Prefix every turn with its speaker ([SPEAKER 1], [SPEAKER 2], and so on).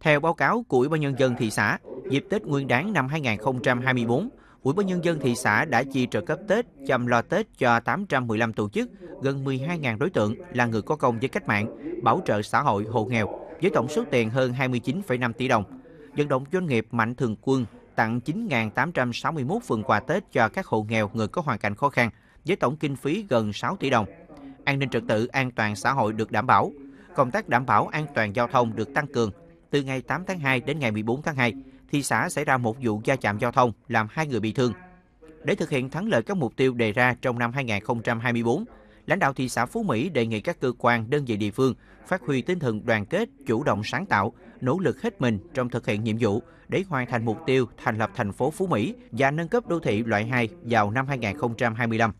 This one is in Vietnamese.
[SPEAKER 1] Theo báo cáo của Ủy ban nhân dân thị xã, dịp Tết Nguyên đán năm 2024, Ủy ban nhân dân thị xã đã chi trợ cấp Tết, chăm lo Tết cho 815 tổ chức, gần 12.000 đối tượng là người có công với cách mạng, bảo trợ xã hội hộ nghèo với tổng số tiền hơn 29,5 tỷ đồng. Vận động doanh nghiệp mạnh thường quân tặng 9.861 phần quà Tết cho các hộ nghèo người có hoàn cảnh khó khăn với tổng kinh phí gần 6 tỷ đồng. An ninh trật tự, an toàn xã hội được đảm bảo. Công tác đảm bảo an toàn giao thông được tăng cường, từ ngày 8 tháng 2 đến ngày 14 tháng 2, thị xã xảy ra một vụ va chạm giao thông làm hai người bị thương. Để thực hiện thắng lợi các mục tiêu đề ra trong năm 2024, lãnh đạo thị xã Phú Mỹ đề nghị các cơ quan, đơn vị địa phương phát huy tinh thần đoàn kết, chủ động sáng tạo, nỗ lực hết mình trong thực hiện nhiệm vụ để hoàn thành mục tiêu thành lập thành phố Phú Mỹ và nâng cấp đô thị loại 2 vào năm 2025.